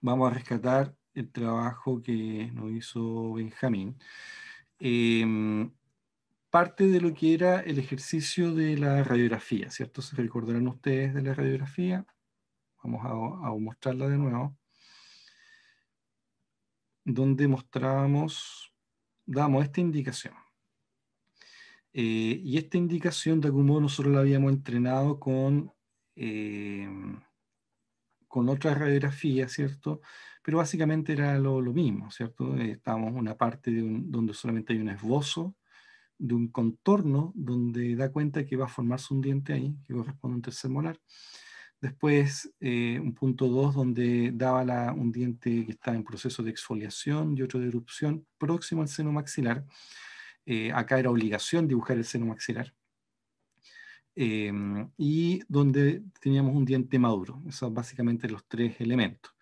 vamos a rescatar el trabajo que nos hizo Benjamín. Em, parte de lo que era el ejercicio de la radiografía, ¿cierto? Se recordarán ustedes de la radiografía. Vamos a, mostrarla de nuevo. Donde mostrábamos, damos esta indicación. Eh, y esta indicación de algún nosotros la habíamos entrenado con em, con otra radiografía, ¿cierto? Pero básicamente era lo, mismo, ¿cierto? Estábamos en una parte de un, donde solamente hay un esbozo de un contorno donde da cuenta que va a formarse un diente ahí, que corresponde a un tercer molar. Después, eh, un punto 2 donde daba un diente que está en proceso de exfoliación y otro de erupción próximo al seno maxilar. Eh, acá era obligación dibujar el seno maxilar. Em, y donde teníamos un diente maduro. Esos son básicamente los tres elementos.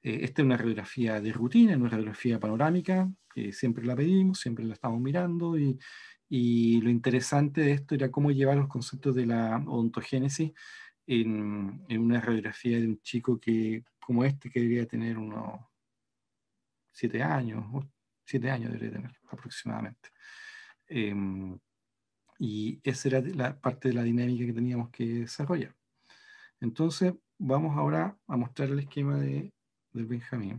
Eh, esta es una radiografía de rutina, una radiografía panorámica, siempre la pedimos, siempre la estamos mirando y, y lo interesante de esto era cómo llevar los conceptos de la odontogénesis en, en una radiografía de un chico que, como este, que debería tener unos siete años, siete años debería tener aproximadamente. Eh, y esa era la parte de la dinámica que teníamos que desarrollar. Entonces, vamos ahora a mostrar el esquema de, Benjamín,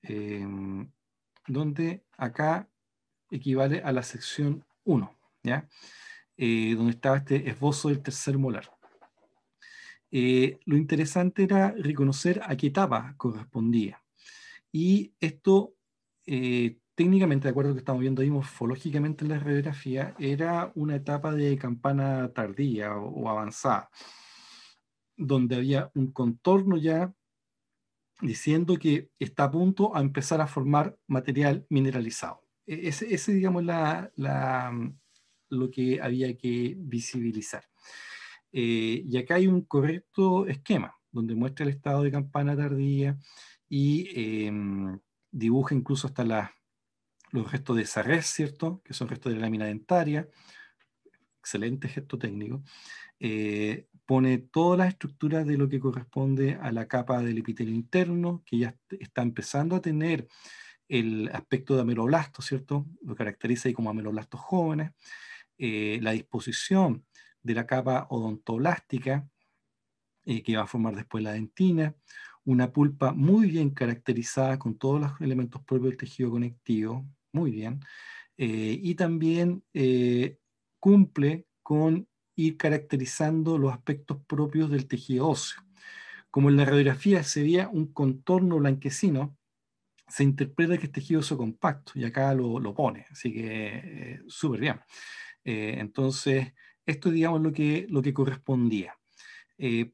em, donde acá equivale a la sección 1, ¿ya? Eh, donde estaba este esbozo del tercer molar. Eh, lo interesante era reconocer a qué etapa correspondía. Y esto eh, técnicamente, de acuerdo a lo que estamos viendo ahí morfológicamente en la radiografía, era una etapa de campana tardía o, avanzada, donde había un contorno ya diciendo que está a punto a empezar a formar material mineralizado. E-, ese, ese digamos, la, lo que había que visibilizar. Eh, y acá hay un correcto esquema, donde muestra el estado de campana tardía y em, dibuja incluso hasta las los restos de res, ¿cierto? Que son restos de la lámina dentaria, excelente gesto técnico. Eh, pone todas las estructuras de lo que corresponde a la capa del epitelio interno, que ya está empezando a tener el aspecto de ameloblasto, ¿cierto? Lo caracteriza ahí como ameloblastos jóvenes. Eh, la disposición de la capa odontoblástica, eh, que va a formar después la dentina, una pulpa muy bien caracterizada con todos los elementos propios del tejido conectivo, muy bien, eh, y también eh, cumple con ir caracterizando los aspectos propios del tejido óseo. Como en la radiografía se veía un contorno blanquecino, se interpreta que es tejido óseo compacto, y acá lo, pone, así que eh, súper bien. entonces, esto digamos lo que, lo que correspondía.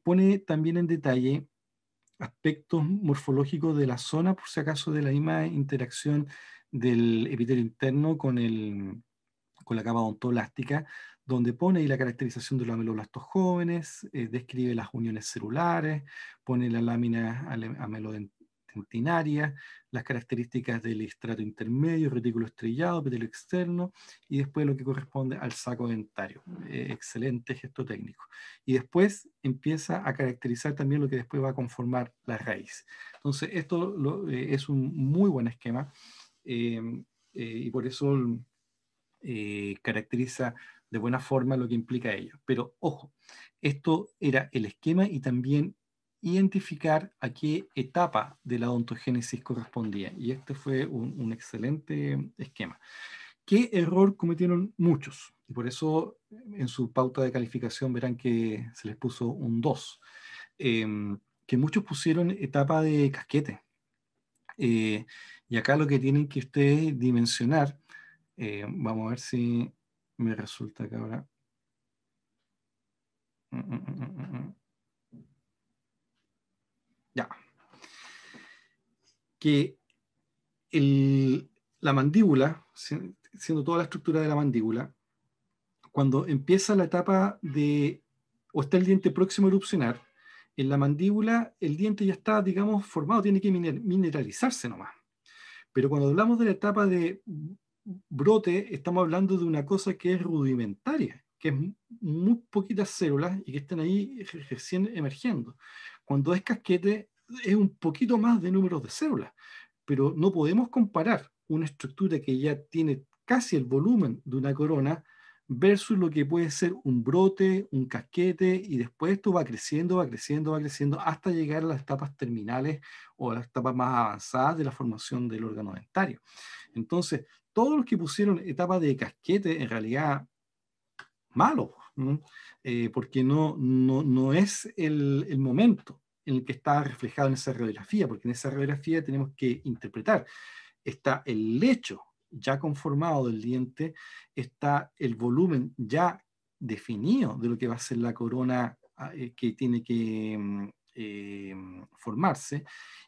pone también en detalle aspectos morfológicos de la zona, por si acaso de la misma interacción del epitelio interno con, la capa ontoblástica, donde pone ahí la caracterización de los ameloblastos jóvenes, eh, describe las uniones celulares, pone la lámina amelodentinaria, las características del estrato intermedio, retículo estrellado, epitelio externo, y después lo que corresponde al saco dentario. Eh, excelente gesto técnico. Y después empieza a caracterizar también lo que después va a conformar la raíz. Entonces, esto eh, es un muy buen esquema Em, eh, y por eso eh, caracteriza de buena forma lo que implica ello. Pero ojo, esto era el esquema y también identificar a qué etapa de la ontogénesis correspondía. Y este fue un, excelente esquema. ¿Qué error cometieron muchos? Y por eso en su pauta de calificación verán que se les puso un 2. Em, que muchos pusieron etapa de casquete. Eh, y acá lo que tienen que ustedes dimensionar, eh, vamos a ver si me resulta que ahora... Mm, mm, mm, ya. Que la mandíbula, siendo toda la estructura de la mandíbula, cuando empieza la etapa de, o está el diente próximo a erupcionar, en la mandíbula el diente ya está, digamos, formado, tiene que mineralizarse nomás. Pero cuando hablamos de la etapa de brote, estamos hablando de una cosa que es rudimentaria, que es muy poquitas células y que están ahí recién emergiendo. Cuando es casquete, es un poquito más de números de células, pero no podemos comparar una estructura que ya tiene casi el volumen de una corona versus lo que puede ser un brote, un casquete, y después esto va creciendo, va creciendo, va creciendo, hasta llegar a las etapas terminales o a las etapas más avanzadas de la formación del órgano dentario. Entonces, todos los que pusieron etapa de casquete, en realidad, malo, eh, porque no, es el, el momento en el que está reflejado en esa radiografía, porque en esa radiografía tenemos que interpretar. Está el lecho ya conformado del diente está el volumen ya definido de lo que va a ser la corona ah, eh, que tiene que mm, eh, formarse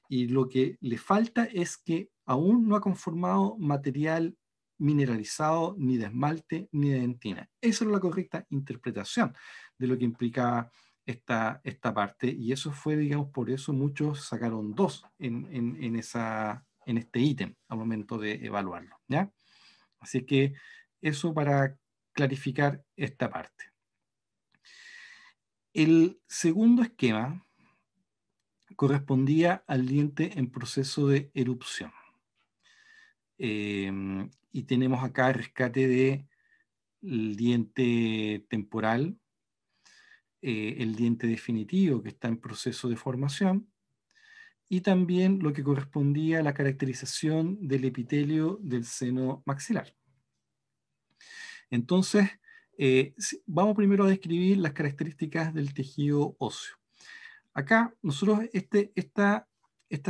y lo que le falta es que aún no ha conformado material mineralizado ni de esmalte ni de dentina. Esa es la correcta interpretación de lo que implica esta, esta parte y eso fue, digamos, por eso muchos sacaron dos en esa en este ítem al momento de evaluarlo. ¿ya? Así que eso para clarificar esta parte. El segundo esquema correspondía al diente en proceso de erupción. Em, y tenemos acá el rescate del diente temporal, eh, el diente definitivo que está en proceso de formación, y también lo que correspondía a la caracterización del epitelio del seno maxilar. Entonces, eh, vamos primero a describir las características del tejido óseo. Acá, nosotros este, esta,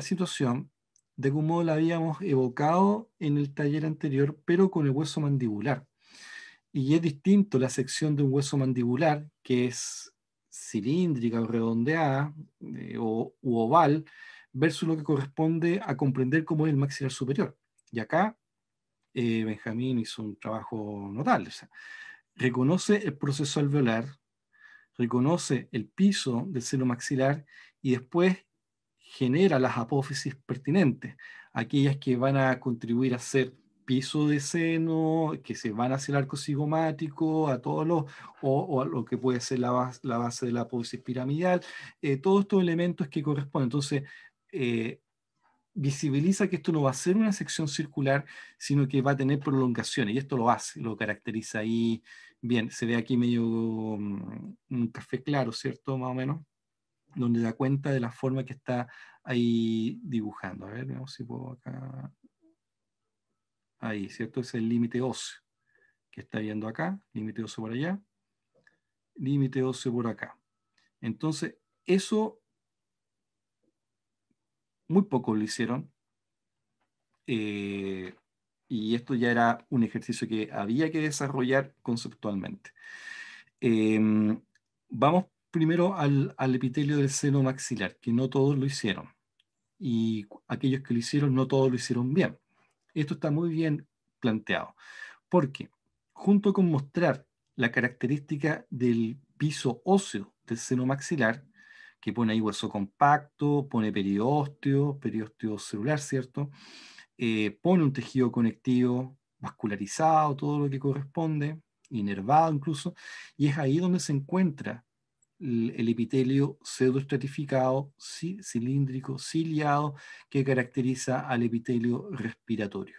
situación, de algún modo la habíamos evocado en el taller anterior, pero con el hueso mandibular. Y es distinto la sección de un hueso mandibular, que es cilíndrica o redondeada eh, o u oval, versus lo que corresponde a comprender cómo es el maxilar superior. Y acá eh, Benjamín hizo un trabajo notable. O sea, reconoce el proceso alveolar, reconoce el piso del seno maxilar y después genera las apófisis pertinentes, aquellas que van a contribuir a ser piso de seno, que se van hacia el arco cigomático, a todos los, o, a lo que puede ser la base, la base de la apófisis piramidal, eh, todos estos elementos que corresponden. Entonces, eh, visibiliza que esto no va a ser una sección circular, sino que va a tener prolongaciones, y esto lo hace, lo caracteriza ahí bien. Se ve aquí medio mm, un café claro, ¿cierto? Más o menos, donde da cuenta de la forma que está ahí dibujando. A ver, veamos si puedo acá. Ahí, ¿cierto? Es el límite óseo que está viendo acá, límite óseo por allá, límite óseo por acá. Entonces, eso muy pocos lo hicieron. Eh, y esto ya era un ejercicio que había que desarrollar conceptualmente. Em, vamos primero al, al, epitelio del seno maxilar, que no todos lo hicieron. Y aquellos que lo hicieron, no todos lo hicieron bien. Esto está muy bien planteado, porque junto con mostrar la característica del piso óseo del seno maxilar, que pone ahí hueso compacto, pone periósteo, periósteo celular, ¿cierto? Eh, pone un tejido conectivo vascularizado, todo lo que corresponde, inervado incluso, y es ahí donde se encuentra el epitelio pseudoestratificado, cilíndrico, ciliado, que caracteriza al epitelio respiratorio.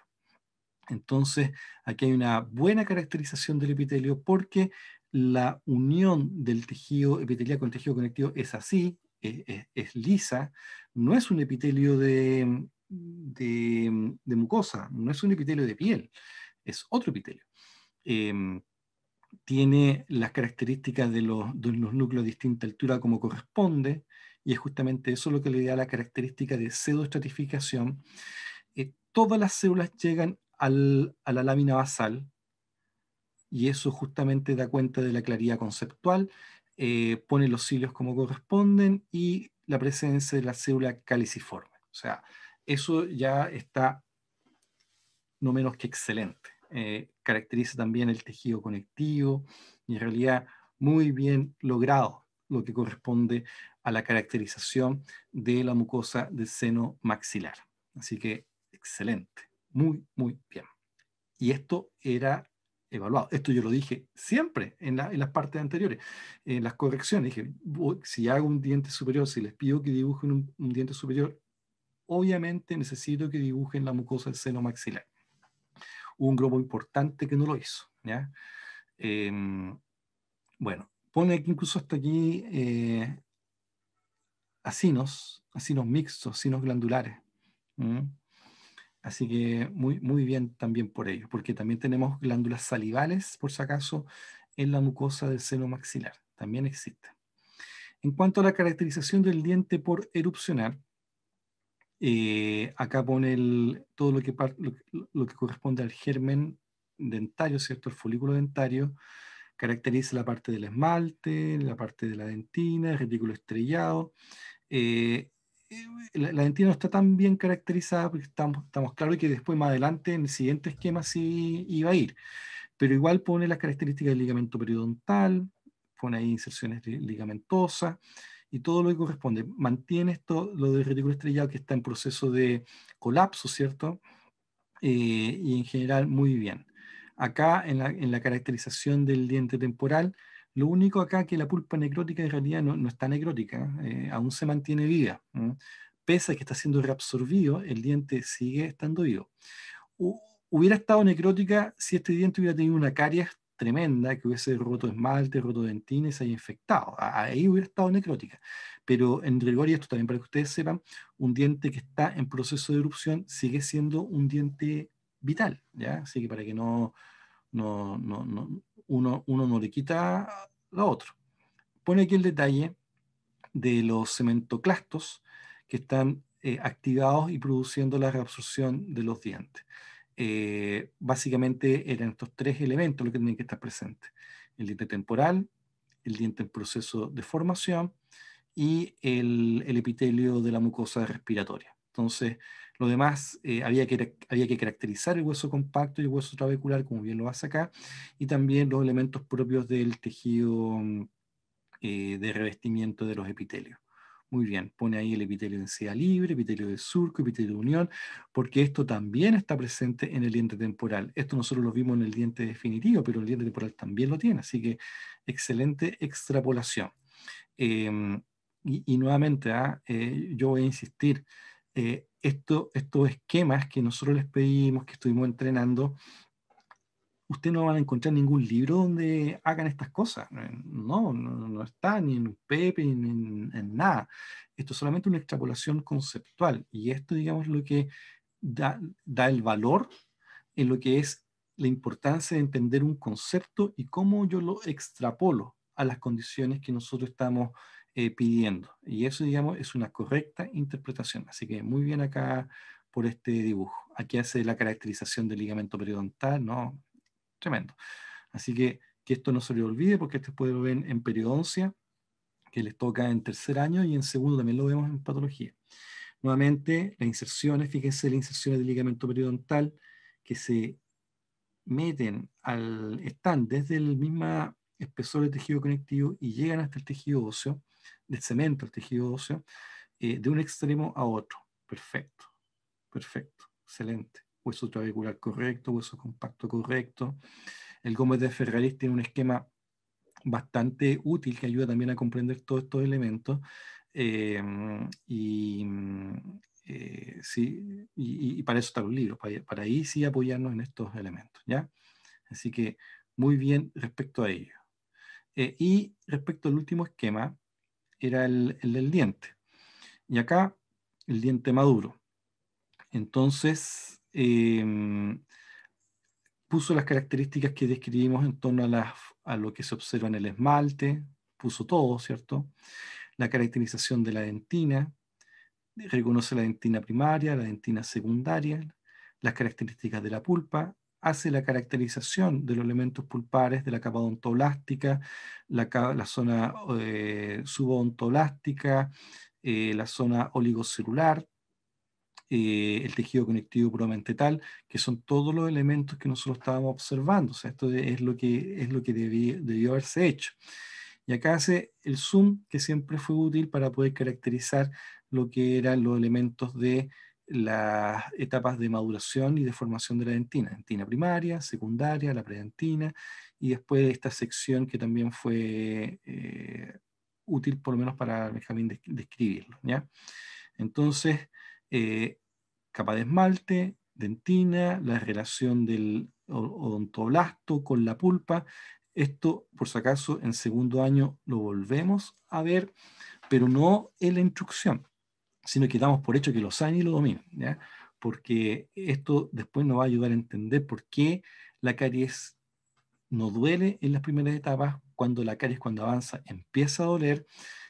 Entonces, aquí hay una buena caracterización del epitelio porque la unión del tejido epitelial con el tejido conectivo es así, e, e, es, lisa, no es un epitelio de, mucosa, no es un epitelio de piel, es otro epitelio. Em, tiene las características de los, núcleos de distinta altura como corresponde, y es justamente eso lo que le da la característica de pseudoestratificación. Eh, todas las células llegan a la lámina basal, y eso justamente da cuenta de la claridad conceptual, eh, pone los cilios como corresponden y la presencia de la célula caliciforme. O sea, eso ya está no menos que excelente. Eh, caracteriza también el tejido conectivo y en realidad muy bien logrado lo que corresponde a la caracterización de la mucosa del seno maxilar. Así que excelente, muy, muy bien. Y esto era evaluado Esto yo lo dije siempre en, las partes anteriores, en las correcciones. Dije, si hago un diente superior, si les pido que dibujen un, diente superior, obviamente necesito que dibujen la mucosa del seno maxilar. un grupo importante que no lo hizo. ¿ya? Em, bueno, pone incluso hasta aquí eh, asinos, asinos mixtos, asinos glandulares. Así que muy, muy bien también por ello, porque también tenemos glándulas salivales, por si acaso, en la mucosa del seno maxilar. También existe. En cuanto a la caracterización del diente por erupcionar, eh, acá pone todo lo que, corresponde al germen dentario, ¿cierto? El folículo dentario caracteriza la parte del esmalte, la parte de la dentina, el retículo estrellado, eh, eh, la, dentina no está tan bien caracterizada porque estamos, claro claros que después más adelante en el siguiente esquema sí iba a ir, pero igual pone las características del ligamento periodontal, pone ahí inserciones ligamentosas y todo lo que corresponde. Mantiene esto, lo del retículo estrellado que está en proceso de colapso, ¿cierto? Eh, y en general muy bien. Acá en la caracterización del diente temporal, lo único acá es que la pulpa necrótica en realidad no, está necrótica, eh, aún se mantiene viva. Pese a que está siendo reabsorbido, el diente sigue estando vivo. hubiera estado necrótica si este diente hubiera tenido una caries tremenda, que hubiese roto esmalte, roto dentina y se haya infectado. Ahí hubiera estado necrótica. Pero en rigor, y esto también para que ustedes sepan, un diente que está en proceso de erupción sigue siendo un diente vital, ¿ya? Así que para que no, no uno, no le quita la otro. Pone aquí el detalle de los cementoclastos que están eh, activados y produciendo la reabsorción de los dientes. Eh, básicamente eran estos tres elementos los que tienen que estar presentes. El diente temporal, el diente en proceso de formación y el, el epitelio de la mucosa respiratoria. Entonces, lo demás, eh, había, que, había que caracterizar el hueso compacto y el hueso trabecular, como bien lo hace acá, y también los elementos propios del tejido mm, eh, de revestimiento de los epitelios. Muy bien, pone ahí el epitelio en sea libre, epitelio de surco, epitelio de unión, porque esto también está presente en el diente temporal. Esto nosotros lo vimos en el diente definitivo, pero el diente temporal también lo tiene, así que excelente extrapolación. Em, y, nuevamente, ah, eh, yo voy a insistir, esto, estos esquemas que nosotros les pedimos, que estuvimos entrenando, usted no van a encontrar ningún libro donde hagan estas cosas. No, no, está ni en un Pepe ni en, nada. Esto es solamente una extrapolación conceptual y esto, digamos, lo que da, da el valor en lo que es la importancia de entender un concepto y cómo yo lo extrapolo a las condiciones que nosotros estamos eh, pidiendo. Y eso, digamos, es una correcta interpretación. Así que muy bien acá por este dibujo. Aquí hace la caracterización del ligamento periodontal, ¿no? Tremendo. Así que que esto no se le olvide porque este lo ven en periodoncia, que les toca en tercer año y en segundo también lo vemos en patología. Nuevamente, las inserciones, fíjense las inserciones del ligamento periodontal que se meten al, están desde el mismo espesor del tejido conectivo y llegan hasta el tejido óseo del cemento, el tejido óseo, eh, de un extremo a otro. Perfecto, perfecto, excelente. Hueso trabecular correcto, hueso compacto correcto. El Gómez de Ferraris tiene un esquema bastante útil que ayuda también a comprender todos estos elementos. Em, eh, y, para eso está los libros, para, para, ahí sí apoyarnos en estos elementos. ¿ya? Así que muy bien respecto a ello. Eh, y respecto al último esquema, era el, del diente. Y acá el diente maduro. Entonces, em, puso las características que describimos en torno a, a, lo que se observa en el esmalte, puso todo, ¿cierto? La caracterización de la dentina, reconoce la dentina primaria, la dentina secundaria, las características de la pulpa hace la caracterización de los elementos pulpares, de la capa odontoblástica, la, zona eh, subodontoblástica, eh, la zona oligocelular, eh, el tejido conectivo puramente tal, que son todos los elementos que nosotros estábamos observando. O sea, esto es lo que, es lo que debió haberse hecho. Y acá hace el zoom, que siempre fue útil para poder caracterizar lo que eran los elementos de las etapas de maduración y de formación de la dentina, dentina primaria, secundaria, la predentina, y después esta sección que también fue eh, útil por lo menos para Benjamín describirlo. Entonces, eh, capa de esmalte, dentina, la relación del odontoblasto con la pulpa, esto, por si acaso, en segundo año lo volvemos a ver, pero no en la instrucción sino que damos por hecho que lo saben y lo dominan, porque esto después nos va a ayudar a entender por qué la caries no duele en las primeras etapas, cuando la caries cuando avanza empieza a doler,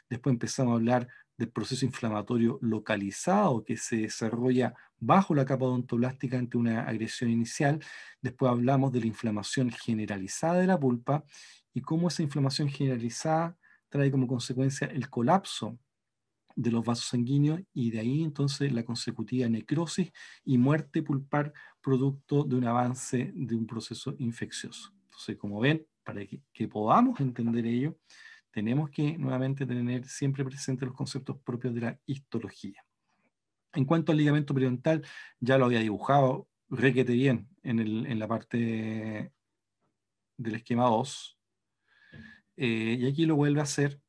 después empezamos a hablar del proceso inflamatorio localizado que se desarrolla bajo la capa odontoblástica ante una agresión inicial, después hablamos de la inflamación generalizada de la pulpa y cómo esa inflamación generalizada trae como consecuencia el colapso de los vasos sanguíneos y de ahí entonces la consecutiva necrosis y muerte pulpar producto de un avance de un proceso infeccioso. Entonces, como ven, para que, podamos entender ello, tenemos que nuevamente tener siempre presentes los conceptos propios de la histología. En cuanto al ligamento periodontal, ya lo había dibujado requete bien en, la parte del esquema 2. Eh, y aquí lo vuelve a hacer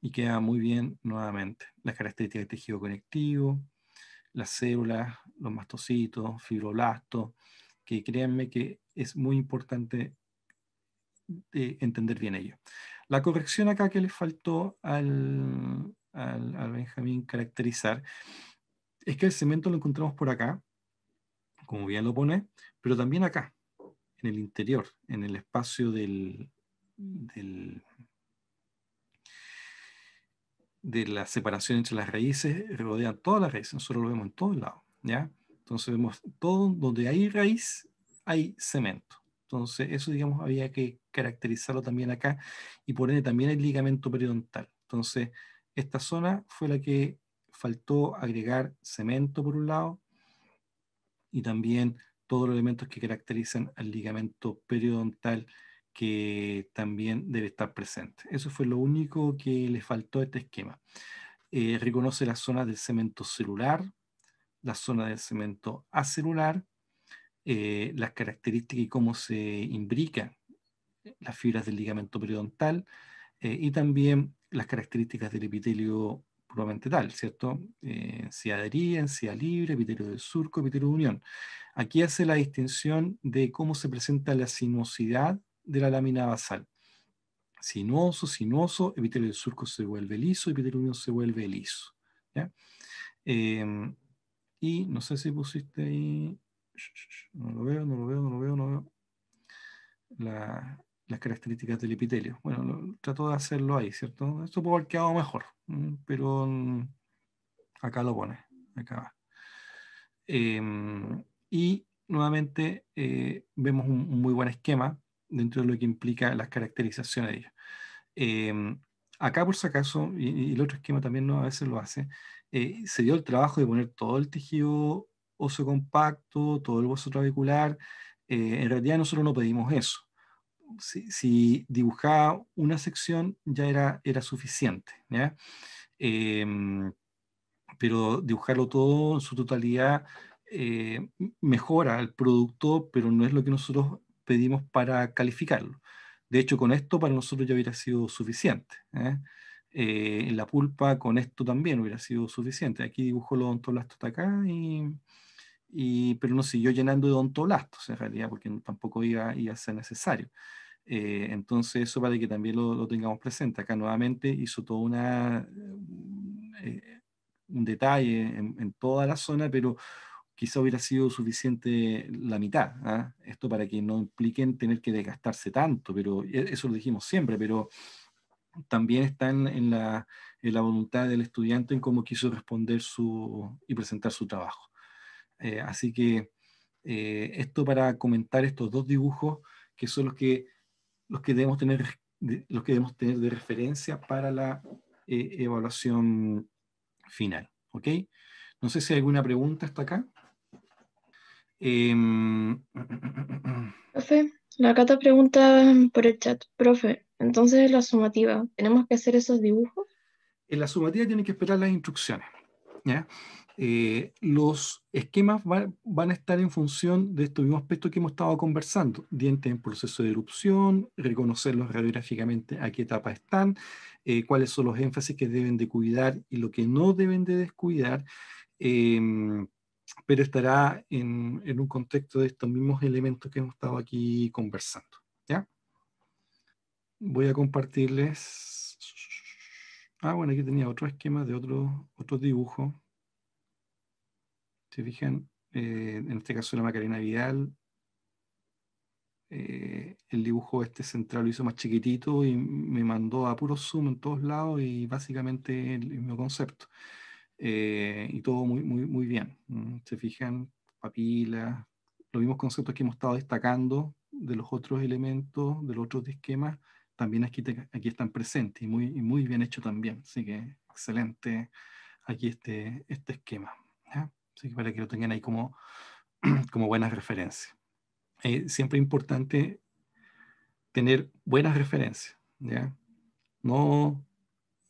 y queda muy bien nuevamente. Las características del tejido conectivo, las células, los mastocitos, fibroblastos, que créanme que es muy importante eh, entender bien ello. La corrección acá que le faltó al, al, Benjamín caracterizar es que el cemento lo encontramos por acá, como bien lo pone, pero también acá, en el interior, en el espacio del, del de la separación entre las raíces rodean todas las raíces, nosotros lo vemos en todos lados, ¿ya? Entonces vemos todo donde hay raíz, hay cemento. Entonces eso, digamos, había que caracterizarlo también acá y por ende también el ligamento periodontal. Entonces esta zona fue la que faltó agregar cemento por un lado y también todos los elementos que caracterizan al ligamento periodontal que también debe estar presente. Eso fue lo único que le faltó a este esquema. Eh, reconoce las zonas del cemento celular, la zona del cemento acelular, eh, las características y cómo se imbrican eh, las fibras del ligamento periodontal y también las características del epitelio puramente tal, ¿cierto? Eh, si adhería, libre, epitelio del surco, epitelio de unión. Aquí hace la distinción de cómo se presenta la sinuosidad de la lámina basal. Sinuoso, sinuoso, epitelio del surco se vuelve liso, epitelio unión se vuelve liso. Em, y no sé si pusiste ahí, no lo veo, no lo veo, no lo veo, no lo veo, las características del epitelio. Bueno, trato de hacerlo ahí, ¿cierto? Esto puede haber quedado mejor, pero mm, acá lo pone, acá em, y nuevamente eh, vemos un, muy buen esquema dentro de lo que implica las caracterizaciones de ellos. Em, acá, por si acaso, y, el otro esquema también ¿no? a veces lo hace, eh, se dio el trabajo de poner todo el tejido óseo compacto, todo el hueso trabecular. Eh, en realidad nosotros no pedimos eso. Si, dibujaba una sección ya era, era suficiente. Em, pero dibujarlo todo en su totalidad eh, mejora el producto, pero no es lo que nosotros pedimos para calificarlo. De hecho, con esto para nosotros ya hubiera sido suficiente. ¿eh? Eh, en la pulpa con esto también hubiera sido suficiente. Aquí dibujo los odontoblastos hasta acá, y, pero no siguió llenando de odontoblastos en realidad, porque tampoco iba, a ser necesario. Eh, entonces eso para que también lo, tengamos presente. Acá nuevamente hizo todo una, un detalle en toda la zona, pero quizá hubiera sido suficiente la mitad. ¿ah? Esto para que no impliquen tener que desgastarse tanto, pero e, eso lo dijimos siempre, pero también está en, la, voluntad del estudiante en cómo quiso responder su, y presentar su trabajo. Eh, así que eh, esto para comentar estos dos dibujos que son los que, los que, debemos, tener, los que debemos tener de referencia para la eh, evaluación final. ¿ok? No sé si hay alguna pregunta hasta acá. Em, profe, la Cata pregunta por el chat, profe, entonces la sumativa, ¿tenemos que hacer esos dibujos? En la sumativa tienen que esperar las instrucciones. Eh, los esquemas van a estar en función de estos mismos aspectos que hemos estado conversando. Dientes en proceso de erupción, reconocerlos radiográficamente a qué etapa están, eh, cuáles son los énfasis que deben de cuidar y lo que no deben de descuidar. Em, pero estará en, en, un contexto de estos mismos elementos que hemos estado aquí conversando. ¿ya? Voy a compartirles... Ah, bueno, aquí tenía otro esquema de otro, otro dibujo. Si fijan, eh, en este caso la Macarena Vidal. Eh, el dibujo este central lo hizo más chiquitito y me mandó a puro zoom en todos lados y básicamente el mismo concepto. Eh, y todo muy, muy, muy bien. Mm, se fijan, papilas, los mismos conceptos que hemos estado destacando de los otros elementos, de los otros esquemas, también aquí, aquí están presentes y muy, muy bien hecho también. Así que excelente aquí este, este esquema. Así que para que lo tengan ahí como, como buenas referencias. Eh, siempre es importante tener buenas referencias, no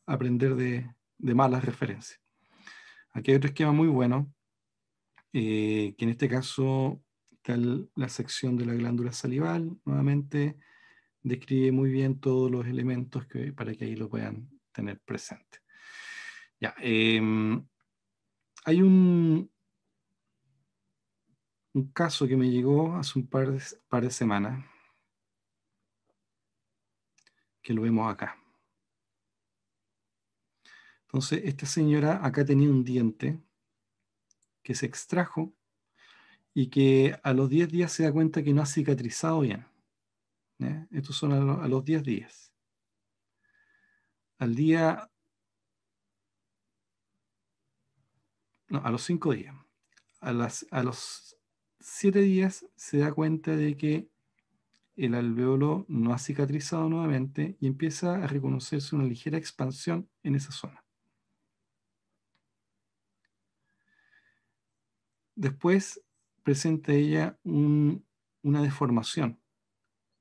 aprender de, de malas referencias. Aquí hay otro esquema muy bueno, eh, que en este caso está la sección de la glándula salival, nuevamente describe muy bien todos los elementos para que ahí lo puedan tener presente. Ya, em, hay un, caso que me llegó hace un par de semanas, que lo vemos acá. Entonces, esta señora acá tenía un diente que se extrajo y que a los 10 días se da cuenta que no ha cicatrizado bien. Estos son a, los 10 días. Al día... No, a los 5 días. A, las, a los 7 días se da cuenta de que el alveolo no ha cicatrizado nuevamente y empieza a reconocerse una ligera expansión en esa zona. Después presenta ella una deformación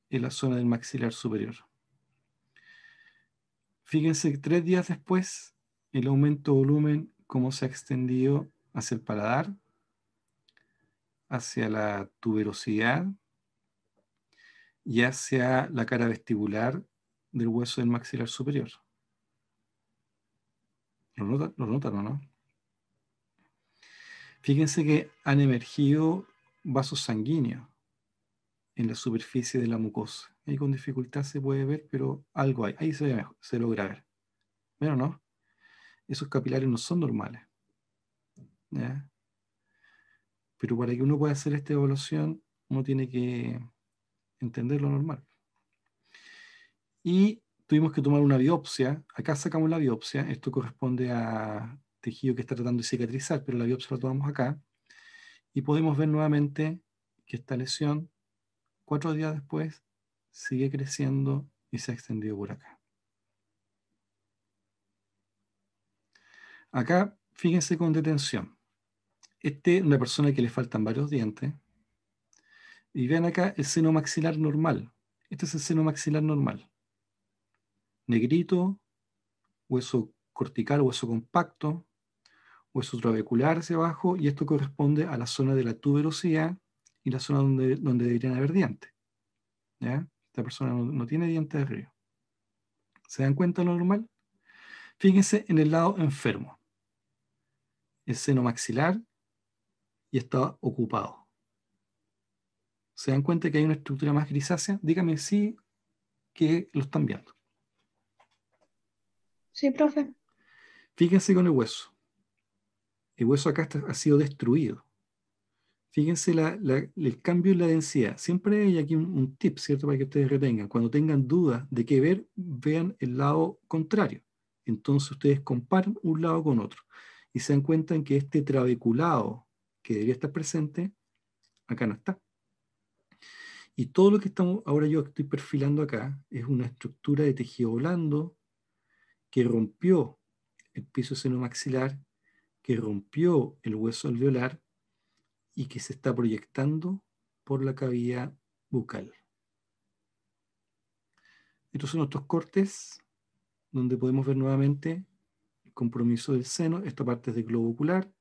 en la zona del maxilar superior. Fíjense tres días después, el aumento de volumen, cómo se ha extendido hacia el paladar, hacia la tuberosidad y hacia la cara vestibular del hueso del maxilar superior. ¿Lo notan, no? Fíjense que han emergido vasos sanguíneos en la superficie de la mucosa. Ahí con dificultad se puede ver, pero algo hay. Ahí se, se logra ver. Pero no, esos capilares no son normales. Pero para que uno pueda hacer esta evaluación, uno tiene que entender lo normal. Y tuvimos que tomar una biopsia. Acá sacamos la biopsia. Esto corresponde a tejido que está tratando de cicatrizar, pero la biopsia la tomamos acá. Y podemos ver nuevamente que esta lesión, cuatro días después, sigue creciendo y se ha extendido por acá. Acá, fíjense con detención. Este es una persona que le faltan varios dientes. Y vean acá el seno maxilar normal. Este es el seno maxilar normal. Negrito, hueso cortical, hueso compacto, hueso trabecular hacia abajo, y esto corresponde a la zona de la tuberosidad y la zona donde, donde deberían haber dientes. Esta persona no, tiene dientes de río. ¿Se dan cuenta de lo normal? Fíjense en el lado enfermo. El seno maxilar y está ocupado. ¿Se dan cuenta que hay una estructura más grisácea? Dígame si que lo están viendo. Sí, profe. Fíjense con el hueso el hueso acá ha sido destruido. Fíjense el cambio en la densidad. Siempre hay aquí un, tip, ¿cierto? Para que ustedes retengan. Cuando tengan dudas de qué ver, vean el lado contrario. Entonces ustedes comparan un lado con otro y se dan cuenta que este trabeculado que debería estar presente, acá no está. Y todo lo que estamos, ahora yo estoy perfilando acá es una estructura de tejido blando que rompió el piso seno senomaxilar que rompió el hueso alveolar y que se está proyectando por la cavidad bucal. Estos son nuestros cortes, donde podemos ver nuevamente el compromiso del seno. Esta parte es de globo ocular,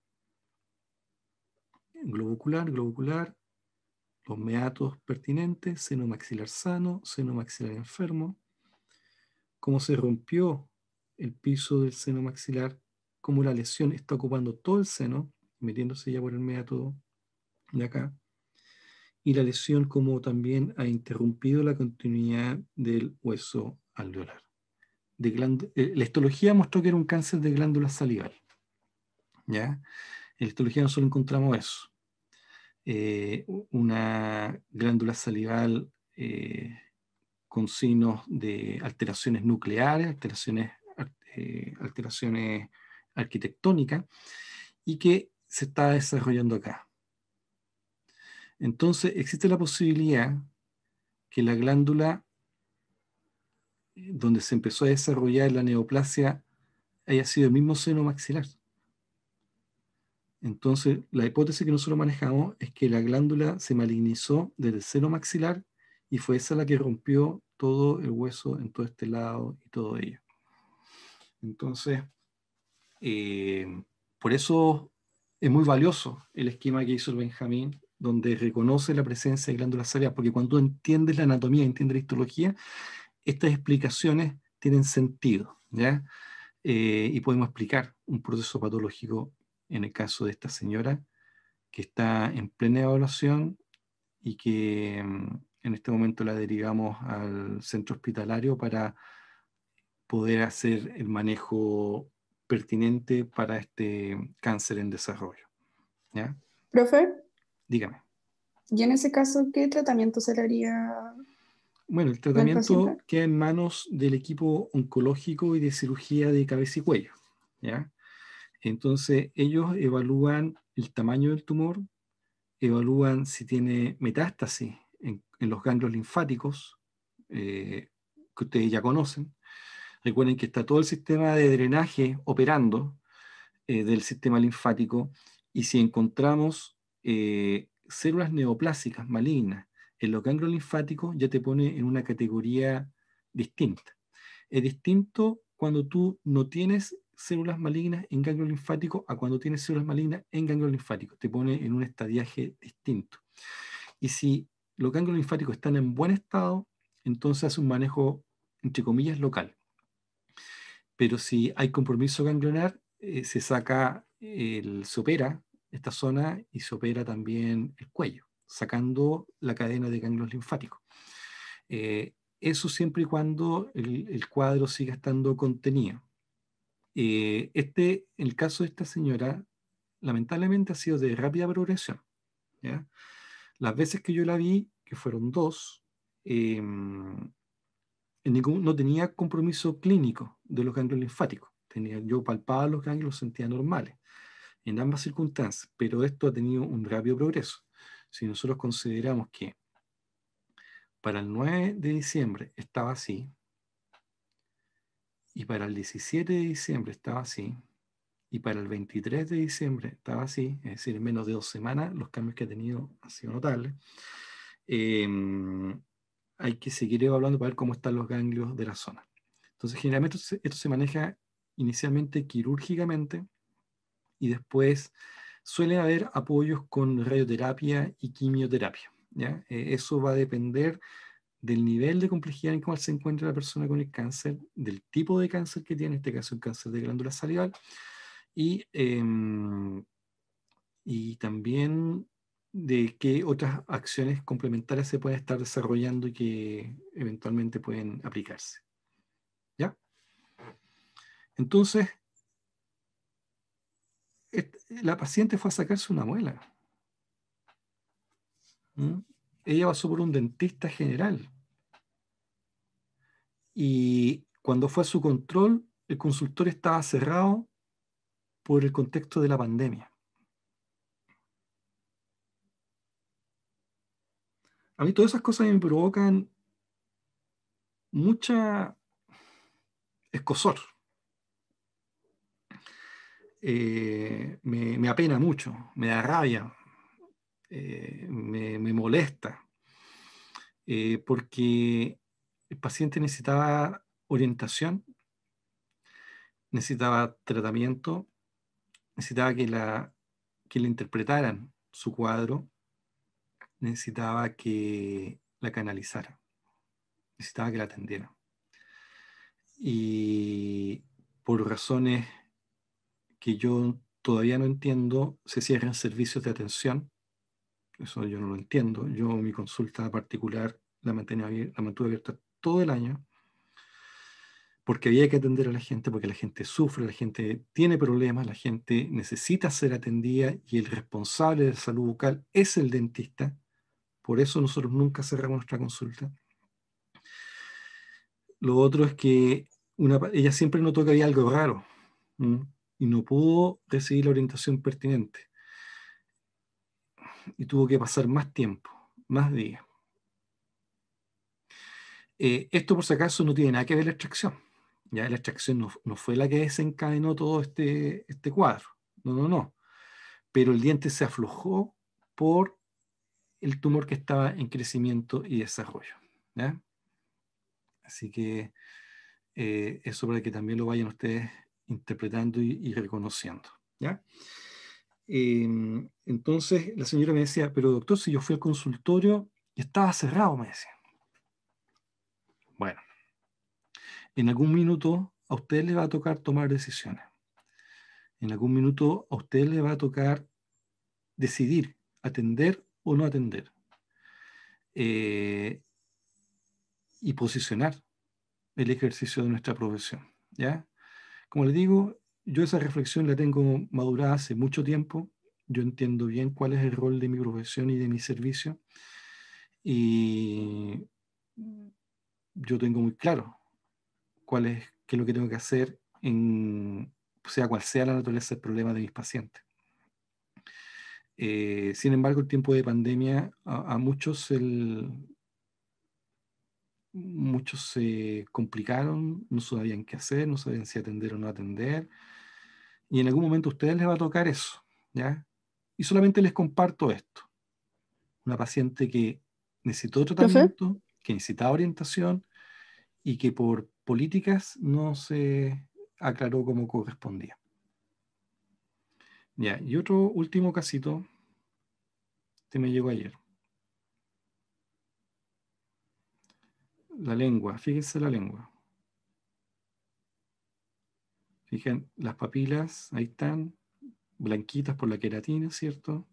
globo ocular, globo ocular, los meatos pertinentes, seno maxilar sano, seno maxilar enfermo, cómo se rompió el piso del seno maxilar como la lesión está ocupando todo el seno, metiéndose ya por el método de acá, y la lesión como también ha interrumpido la continuidad del hueso alveolar. Eh, la histología mostró que era un cáncer de glándula salival. ¿ya? En la histología no solo encontramos eso. Eh, una glándula salival eh, con signos de alteraciones nucleares, alteraciones, alteraciones arquitectónica y que se está desarrollando acá. Entonces, existe la posibilidad que la glándula eh, donde se empezó a desarrollar la neoplasia haya sido el mismo seno maxilar. Entonces, la hipótesis que nosotros manejamos es que la glándula se malignizó desde el seno maxilar y fue esa la que rompió todo el hueso en todo este lado y todo ello. Entonces, eh, por eso es muy valioso el esquema que hizo el Benjamín, donde reconoce la presencia de glándulas salivales, porque cuando entiendes la anatomía, entiendes la histología, estas explicaciones tienen sentido, ¿ya? Eh, y podemos explicar un proceso patológico en el caso de esta señora que está en plena evaluación y que mm, en este momento la derivamos al centro hospitalario para poder hacer el manejo pertinente para este cáncer en desarrollo. ¿Ya? Profe. Dígame. ¿Y en ese caso qué tratamiento se le haría? Bueno, el tratamiento queda en manos del equipo oncológico y de cirugía de cabeza y cuello. ¿ya? Entonces, ellos evalúan el tamaño del tumor, evalúan si tiene metástasis en, los ganglios linfáticos, eh, que ustedes ya conocen, Recuerden que está todo el sistema de drenaje operando eh, del sistema linfático y si encontramos eh, células neoplásicas malignas en los ganglios linfáticos, ya te pone en una categoría distinta. Es distinto cuando tú no tienes células malignas en ganglio linfático a cuando tienes células malignas en ganglio linfático. Te pone en un estadiaje distinto. Y si los ganglios linfáticos están en buen estado, entonces hace un manejo, entre comillas, local pero si hay compromiso ganglionar, eh, se saca, se opera esta zona y se opera también el cuello, sacando la cadena de ganglios linfáticos. Eh, eso siempre y cuando el, cuadro siga estando contenido. Eh, este, el caso de esta señora, lamentablemente ha sido de rápida progresión. Las veces que yo la vi, que fueron dos, em, no tenía compromiso clínico, de los ganglios linfáticos. Tenía, yo palpaba los ganglios, los sentía normales en ambas circunstancias, pero esto ha tenido un rápido progreso. Si nosotros consideramos que para el 9 de diciembre estaba así, y para el 17 de diciembre estaba así, y para el 23 de diciembre estaba así, es decir, en menos de dos semanas los cambios que ha tenido han sido notables. Eh, hay que seguir evaluando para ver cómo están los ganglios de la zona. Entonces, generalmente esto se, maneja inicialmente quirúrgicamente y después suele haber apoyos con radioterapia y quimioterapia. Eh, eso va a depender del nivel de complejidad en cual se encuentra la persona con el cáncer, del tipo de cáncer que tiene, en este caso el cáncer de glándula salival, y, em, y también de qué otras acciones complementarias se pueden estar desarrollando y que eventualmente pueden aplicarse. Entonces, este, la paciente fue a sacarse una muela. ¿Mm? Ella pasó por un dentista general. Y cuando fue a su control, el consultor estaba cerrado por el contexto de la pandemia. A mí todas esas cosas me provocan mucha escosor. Eh, me, apena mucho, me da rabia, eh, me, molesta, eh, porque el paciente necesitaba orientación, necesitaba tratamiento, necesitaba que, la, que le interpretaran su cuadro, necesitaba que la canalizara, necesitaba que la atendiera. Y por razones que yo todavía no entiendo, se cierran servicios de atención. Eso yo no lo entiendo. Yo mi consulta particular la, la mantuve abierta todo el año porque había que atender a la gente, porque la gente sufre, la gente tiene problemas, la gente necesita ser atendida y el responsable de salud bucal es el dentista. Por eso nosotros nunca cerramos nuestra consulta. Lo otro es que una, ella siempre notó que había algo raro y no pudo decidir la orientación pertinente. Y tuvo que pasar más tiempo, más días. Eh, esto por si acaso no tiene nada que ver la extracción. Ya la extracción no, fue la que desencadenó todo este, este cuadro. No, no, no. Pero el diente se aflojó por el tumor que estaba en crecimiento y desarrollo. Así que eh, eso para que también lo vayan ustedes interpretando y, reconociendo. ¿ya? Em, entonces la señora me decía, pero doctor, si yo fui al consultorio estaba cerrado, me decía. Bueno, en algún minuto a usted le va a tocar tomar decisiones. En algún minuto a usted le va a tocar decidir atender o no atender. Eh, y posicionar el ejercicio de nuestra profesión. ¿ya? Como le digo, yo esa reflexión la tengo madurada hace mucho tiempo. Yo entiendo bien cuál es el rol de mi profesión y de mi servicio. Y yo tengo muy claro cuál es, qué es lo que tengo que hacer, en, sea cual sea la naturaleza del problema de mis pacientes. Eh, sin embargo, el tiempo de pandemia a, a muchos el, muchos se complicaron, no sabían qué hacer, no sabían si atender o no atender. Y en algún momento a ustedes les va a tocar eso, ¿ya? Y solamente les comparto esto. Una paciente que necesitó tratamiento, que necesitaba orientación y que por políticas no se aclaró como correspondía. Ya, y otro último casito que me llegó ayer. la lengua, fíjense la lengua. fíjense las papilas, ahí están, blanquitas por la queratina, ¿cierto?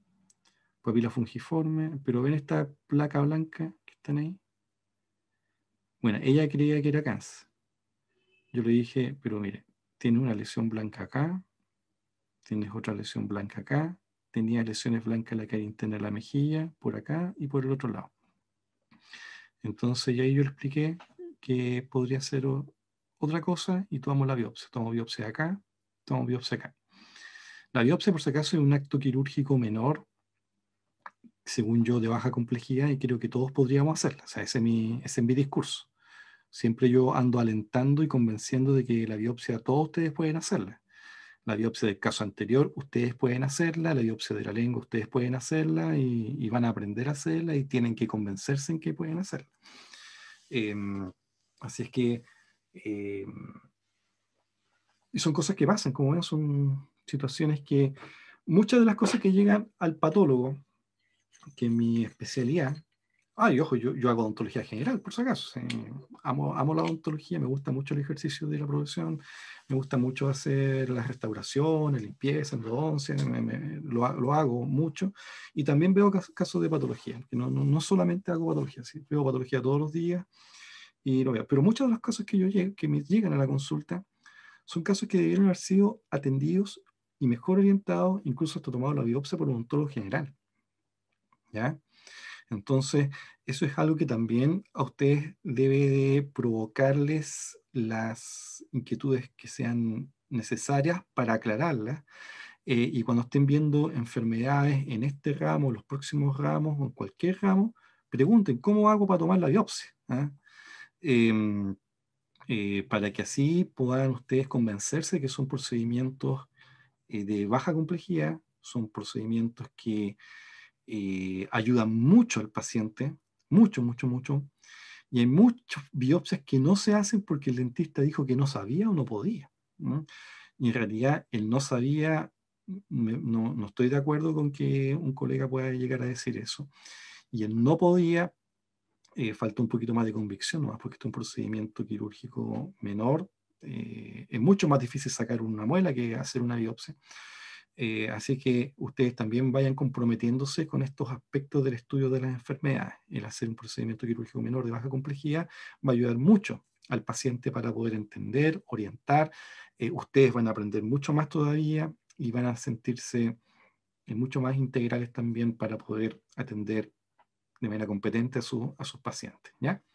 Papila fungiforme, pero ven esta placa blanca que están ahí. Bueno, ella creía que era cáncer. Yo le dije, pero mire, tiene una lesión blanca acá, tienes otra lesión blanca acá, tenía lesiones blancas en la cara interna de la mejilla, por acá y por el otro lado. Entonces ya yo expliqué que podría ser otra cosa y tomamos la biopsia. Tomamos biopsia acá, tomamos biopsia acá. La biopsia, por si acaso, es un acto quirúrgico menor, según yo, de baja complejidad y creo que todos podríamos hacerla. O sea, ese es mi, ese es mi discurso. Siempre yo ando alentando y convenciendo de que la biopsia todos ustedes pueden hacerla la biopsia del caso anterior, ustedes pueden hacerla, la biopsia de la lengua, ustedes pueden hacerla y, van a aprender a hacerla y tienen que convencerse en que pueden hacerla. Em, así es que... Em, y son cosas que pasan, como ven, son situaciones que muchas de las cosas que llegan al patólogo, que mi especialidad, Ah, ojo, yo, yo hago odontología general, por si acaso. Amo, amo la odontología, me gusta mucho el ejercicio de la profesión, me gusta mucho hacer las restauraciones, limpieza, endodoncia, lo, lo, hago mucho. Y también veo casos de patología, que no, no, solamente hago patología, veo patología todos los días y lo veo. Pero muchos de los casos que, yo que me llegan a la consulta son casos que debieron haber sido atendidos y mejor orientados, incluso hasta tomado la biopsia por un odontólogo general. ¿Ya? Entonces, eso es algo que también a ustedes debe de provocarles las inquietudes que sean necesarias para aclararlas. Eh, y cuando estén viendo enfermedades en este ramo, los próximos ramos o en cualquier ramo, pregunten, ¿cómo hago para tomar la biopsia? ¿Ah? Em, eh, para que así puedan ustedes convencerse que son procedimientos eh, de baja complejidad, son procedimientos que eh, ayuda mucho al paciente, mucho, mucho, mucho. Y hay muchas biopsias que no se hacen porque el dentista dijo que no sabía o no podía. Y en realidad, él no sabía, no, no estoy de acuerdo con que un colega pueda llegar a decir eso. Y él no podía eh, falta un poquito más de convicción, no porque es un procedimiento quirúrgico menor. Eh, es mucho más difícil sacar una muela que hacer una biopsia. Eh, así que ustedes también vayan comprometiéndose con estos aspectos del estudio de las enfermedades. El hacer un procedimiento quirúrgico menor de baja complejidad va a ayudar mucho al paciente para poder entender, orientar. Eh, ustedes van a aprender mucho más todavía y van a sentirse eh, mucho más integrales también para poder atender de manera competente a, a sus pacientes. ¿ya?